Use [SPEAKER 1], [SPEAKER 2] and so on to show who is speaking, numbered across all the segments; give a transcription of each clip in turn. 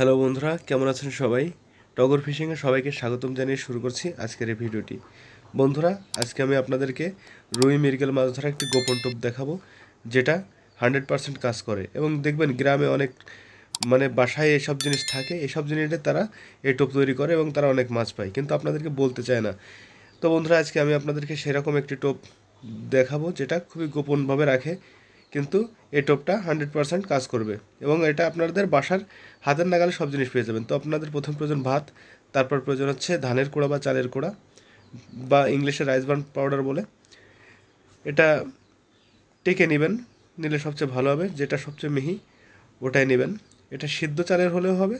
[SPEAKER 1] hello বন্ধুরা কেমন আছেন সবাই টগর ফিশিংয়ে সবাইকে স্বাগতম জানিয়ে শুরু করছি আজকের এই ভিডিওটি বন্ধুরা আজকে আমি আপনাদেরকে রুই মিরগেল মাছ ধরা একটি গোপন টোপ দেখাবো যেটা হানড্রেড পারসেন্ট কাজ করে এবং দেখবেন গ্রামে অনেক মানে বাসায় এসব জিনিস থাকে এসব জিনিসে তারা এই টোপ তৈরি করে এবং তারা অনেক মাছ পায় কিন্তু আপনাদেরকে বলতে চায় না তো বন্ধুরা আজকে আমি আপনাদেরকে সেরকম একটি টোপ দেখাবো যেটা খুবই গোপনভাবে রাখে কিন্তু এই টোপটা হান্ড্রেড পারসেন্ট কাজ করবে এবং এটা আপনাদের বাসার হাতের নাগালে সব জিনিস পেয়ে যাবেন তো আপনাদের প্রথম প্রয়োজন ভাত তারপর প্রয়োজন হচ্ছে ধানের কোড়া বা চালের কুড়া বা ইংলিশে রাইস বার্ন পাউডার বলে এটা টেকে নেবেন নিলে সবচেয়ে ভালো হবে যেটা সবচেয়ে মিহি ওটাই নেবেন এটা সিদ্ধ চালের হলেও হবে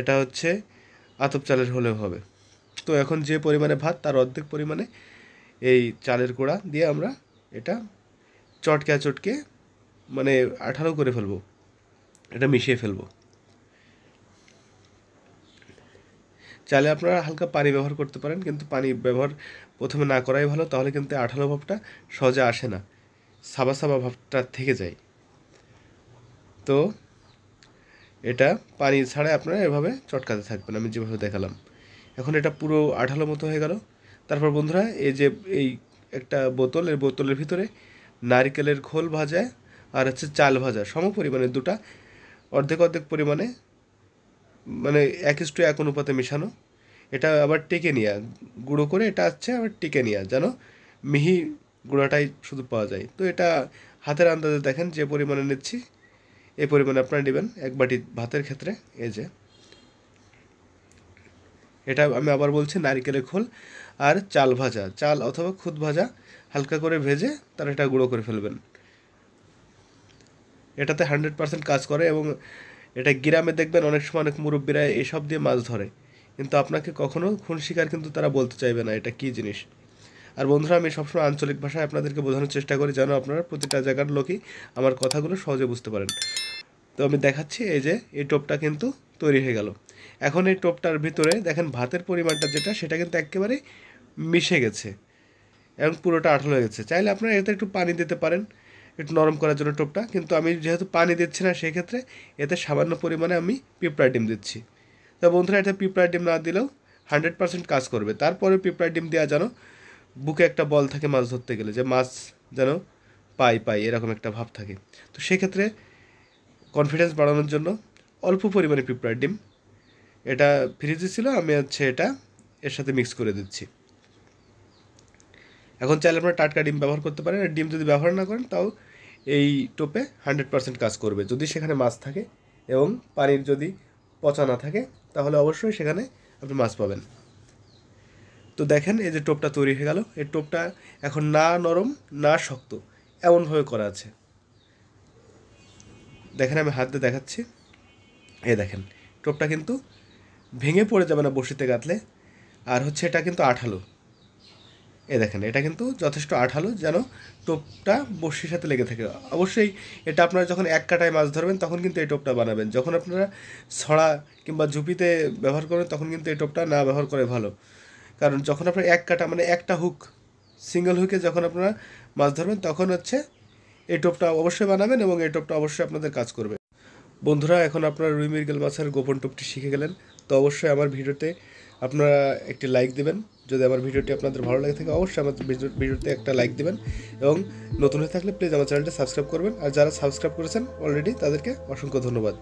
[SPEAKER 1] এটা হচ্ছে আতপ চালের হলেও হবে তো এখন যে পরিমাণে ভাত তার অর্ধেক পরিমাণে এই চালের কোড়া দিয়ে আমরা এটা চটকে চটকে মানে আঠালো করে ফেলবো এটা মিশিয়ে ফেলবো চাইলে আপনারা হালকা পানি ব্যবহার করতে পারেন কিন্তু পানি ব্যবহার প্রথমে না করাই ভালো তাহলে কিন্তু আঠালো ভাবটা সহজে আসে না সাবা সাবা ভাবটা থেকে যায় তো এটা পানি ছাড়াই আপনারা এভাবে চটকাতে থাকবেন আমি যেভাবে দেখালাম এখন এটা পুরো আঠালো মতো হয়ে গেল তারপর বন্ধুরা এই যে এই একটা বোতল এর বোতলের ভিতরে নারিকেলের খোল ভাজায় আর হচ্ছে চাল ভাজা সম পরিমাণে দুটা অর্ধেক অর্ধেক পরিমাণে মানে এক টু এক অনুপাতে মেশানো এটা আবার টেকে নেওয়া গুঁড়ো করে এটা হচ্ছে আবার টেকে নেওয়া যেন মিহি গুঁড়াটাই শুধু পাওয়া যায় তো এটা হাতের আন্দাজে দেখেন যে পরিমাণে নিচ্ছি এ পরিমাণে আপনারা নেবেন এক বাটি ভাতের ক্ষেত্রে এ যে এটা আমি আবার বলছি নারিকেলের খোল আর চাল ভাজা চাল অথবা খুদ ভাজা হালকা করে ভেজে তার এটা গুঁড়ো করে ফেলবেন এটাতে হান্ড্রেড পার্সেন্ট কাজ করে এবং এটা গ্রামে দেখবেন অনেক সময় অনেক মুরব্বীরা এসব দিয়ে মাছ ধরে কিন্তু আপনাকে কখনও খুন শিকার কিন্তু তারা বলতে চাইবে না এটা কী জিনিস আর বন্ধুরা আমি সবসময় আঞ্চলিক ভাষায় আপনাদেরকে বোঝানোর চেষ্টা করি যেন আপনারা প্রতিটা জায়গার লোকই আমার কথাগুলো সহজে বুঝতে পারেন তো আমি দেখাচ্ছি এই যে এই টোপটা কিন্তু তৈরি হয়ে গেল এখন এই টোপটার ভিতরে দেখেন ভাতের পরিমাণটা যেটা সেটা কিন্তু একেবারে মিশে গেছে এবং পুরোটা আঠালো হয়ে গেছে চাইলে আপনারা এতে একটু পানি দিতে পারেন একটু নরম করার জন্য টোপটা কিন্তু আমি যেহেতু পানি দিচ্ছি না সেক্ষেত্রে এতে সামান্য পরিমাণে আমি পিঁপড়ার ডিম দিচ্ছি তো বন্ধুরা এতে পিঁপড়ার ডিম না দিলেও হান্ড্রেড পার্সেন্ট কাজ করবে তারপরে পিঁপড়ার ডিম দেওয়া যেন বুকে একটা বল থাকে মাছ ধরতে গেলে যে মাছ যেন পাই পাই এরকম একটা ভাব থাকে তো সেক্ষেত্রে কনফিডেন্স বাড়ানোর জন্য অল্প পরিমাণে পিঁপড়ার ডিম এটা ফ্রিজে ছিল আমি হচ্ছে এটা এর সাথে মিক্স করে দিচ্ছি এখন চাইলে আপনারা টাটকা ডিম ব্যবহার করতে পারেন ডিম যদি ব্যবহার না করেন তাও এই টোপে হান্ড্রেড পারসেন্ট কাজ করবে যদি সেখানে মাছ থাকে এবং পানির যদি পচা না থাকে তাহলে অবশ্যই সেখানে আপনি মাছ পাবেন তো দেখেন এই যে টোপটা তৈরি হয়ে গেল এই টোপটা এখন না নরম না শক্ত এমনভাবে করা আছে দেখেন আমি হাত দিয়ে দেখাচ্ছি এ দেখেন টোপটা কিন্তু ভেঙে পড়ে যাবে না বসিতে গাঁথলে আর হচ্ছে এটা কিন্তু আঠালো এ দেখেন এটা কিন্তু যথেষ্ট আঠালো যেন টোপটা বর্ষির সাথে লেগে থাকে অবশ্যই এটা আপনারা যখন এক কাটায় মাছ ধরবেন তখন কিন্তু এই টোপটা বানাবেন যখন আপনারা ছড়া কিংবা ঝুপিতে ব্যবহার করেন তখন কিন্তু এই টোপটা না ব্যবহার করে ভালো কারণ যখন আপনার এক কাটা মানে একটা হুক সিঙ্গেল হুকে যখন আপনারা মাছ ধরবেন তখন হচ্ছে এই টোপটা অবশ্যই বানাবেন এবং এই টোপটা অবশ্যই আপনাদের কাজ করবে বন্ধুরা এখন আপনারা রুই মির্গেল মাছের গোপন টোপটি শিখে গেলেন তো অবশ্যই আমার ভিডিওতে আপনারা একটি লাইক দেবেন যদি আমার ভিডিওটি আপনাদের ভালো লাগে থাকে অবশ্যই আমার ভিডিওতে একটা লাইক দেবেন এবং নতুন হয়ে থাকলে প্লিজ আমার চ্যানেলটা সাবস্ক্রাইব করবেন আর যারা সাবস্ক্রাইব করেছেন অলরেডি তাদেরকে অসংখ্য ধন্যবাদ